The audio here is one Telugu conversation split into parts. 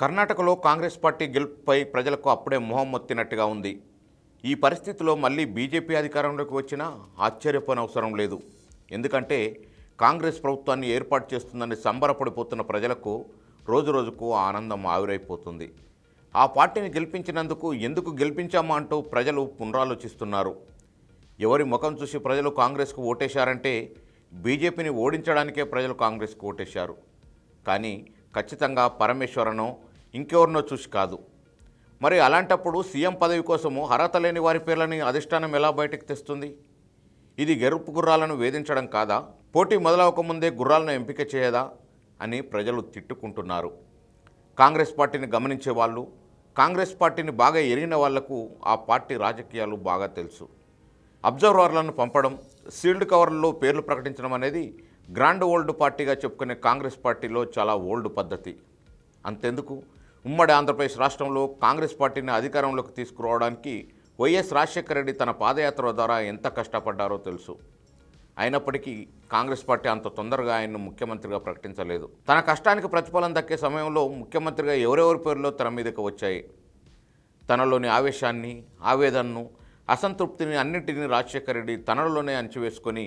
కర్ణాటకలో కాంగ్రెస్ పార్టీ గెలుపుపై ప్రజలకు అప్పుడే మొహం మొత్తినట్టుగా ఉంది ఈ పరిస్థితిలో మళ్ళీ బీజేపీ అధికారంలోకి వచ్చినా ఆశ్చర్యపోనవసరం లేదు ఎందుకంటే కాంగ్రెస్ ప్రభుత్వాన్ని ఏర్పాటు చేస్తుందని సంబరపడిపోతున్న ప్రజలకు రోజురోజుకు ఆనందం ఆవిరైపోతుంది ఆ పార్టీని గెలిపించినందుకు ఎందుకు గెలిపించామా అంటూ ప్రజలు పునరాలోచిస్తున్నారు ఎవరి ముఖం చూసి ప్రజలు కాంగ్రెస్కు ఓటేశారంటే బీజేపీని ఓడించడానికే ప్రజలు కాంగ్రెస్కు ఓటేశారు కానీ ఖచ్చితంగా పరమేశ్వరను ఇంకెవరినో చూసి కాదు మరి అలాంటప్పుడు సీఎం పదవి కోసము అర్హత లేని వారి పేర్లని అధిష్టానం ఎలా బయటకు తెస్తుంది ఇది గెరుపు గుర్రాలను వేధించడం కాదా పోటీ మొదలవకముందే గుర్రాలను ఎంపిక చేయదా అని ప్రజలు తిట్టుకుంటున్నారు కాంగ్రెస్ పార్టీని గమనించే వాళ్ళు కాంగ్రెస్ పార్టీని బాగా ఎరిగిన వాళ్లకు ఆ పార్టీ రాజకీయాలు బాగా తెలుసు అబ్జర్వర్లను పంపడం సీల్డ్ కవర్లలో పేర్లు ప్రకటించడం అనేది గ్రాండ్ ఓల్డ్ పార్టీగా చెప్పుకునే కాంగ్రెస్ పార్టీలో చాలా ఓల్డ్ పద్ధతి అంతెందుకు ఉమ్మడి ఆంధ్రప్రదేశ్ రాష్ట్రంలో కాంగ్రెస్ పార్టీని అధికారంలోకి తీసుకురావడానికి వైఎస్ రాజశేఖర రెడ్డి తన పాదయాత్ర ద్వారా ఎంత కష్టపడ్డారో తెలుసు అయినప్పటికీ కాంగ్రెస్ పార్టీ అంత తొందరగా ఆయన్ను ముఖ్యమంత్రిగా ప్రకటించలేదు తన కష్టానికి ప్రతిఫలం దక్కే సమయంలో ముఖ్యమంత్రిగా ఎవరెవరి పేర్లో తన మీదకి వచ్చాయి తనలోని ఆవేశాన్ని ఆవేదనను అసంతృప్తిని అన్నింటినీ రాజశేఖర రెడ్డి తనలోనే అణచివేసుకొని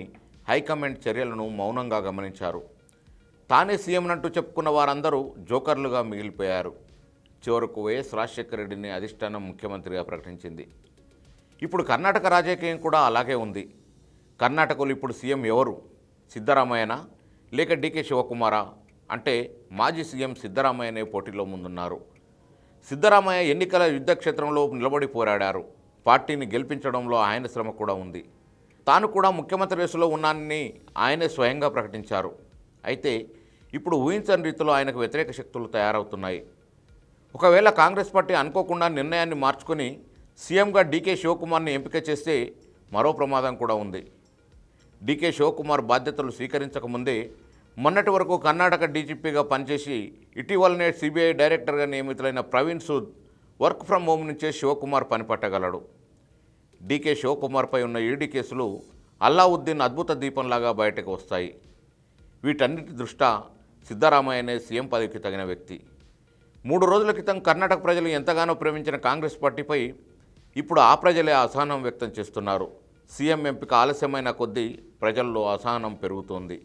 హైకమాండ్ చర్యలను మౌనంగా గమనించారు తానే సీఎంనంటూ చెప్పుకున్న వారందరూ జోకర్లుగా మిగిలిపోయారు చివరకు వైఎస్ రాజశేఖర రెడ్డిని అధిష్టానం ముఖ్యమంత్రిగా ప్రకటించింది ఇప్పుడు కర్ణాటక రాజకీయం కూడా అలాగే ఉంది కర్ణాటకలో ఇప్పుడు సీఎం ఎవరు సిద్ధరామయ్యనా లేక డీకే శివకుమారా అంటే మాజీ సీఎం సిద్ధరామయ్యనే పోటీలో ముందున్నారు సిద్ధరామయ్య ఎన్నికల యుద్ధ క్షేత్రంలో నిలబడి పోరాడారు పార్టీని గెలిపించడంలో ఆయన శ్రమ కూడా ఉంది తాను కూడా ముఖ్యమంత్రి రేసులో ఉన్నానని ఆయనే స్వయంగా ప్రకటించారు అయితే ఇప్పుడు ఊహించని రీతిలో ఆయనకు వ్యతిరేక శక్తులు తయారవుతున్నాయి ఒకవేళ కాంగ్రెస్ పార్టీ అనుకోకుండా నిర్ణయాన్ని మార్చుకొని సీఎంగా డీకే శివకుమార్ని ఎంపిక చేస్తే మరో ప్రమాదం కూడా ఉంది డీకే శివకుమార్ బాధ్యతలు స్వీకరించకముందే మొన్నటి వరకు కర్ణాటక డీజీపీగా పనిచేసి ఇటీవలనే సిబిఐ డైరెక్టర్గా నియమితులైన Praveen Sood work from home నుంచే శివకుమార్ పనిపట్టగలడు డీకే శివకుమార్పై ఉన్న ఈడీ కేసులు అల్లావుద్దీన్ అద్భుత దీపంలాగా బయటకు వస్తాయి వీటన్నిటి దృష్ట్యా సిద్ధరామయ్యనే సీఎం పదవికి తగిన వ్యక్తి మూడు రోజుల క్రితం కర్ణాటక ప్రజలు ఎంతగానో ప్రేమించిన కాంగ్రెస్ పార్టీపై ఇప్పుడు ఆ ప్రజలే అసహనం వ్యక్తం చేస్తున్నారు సీఎం ఎంపిక ఆలస్యమైన కొద్దీ ప్రజల్లో అసహనం పెరుగుతోంది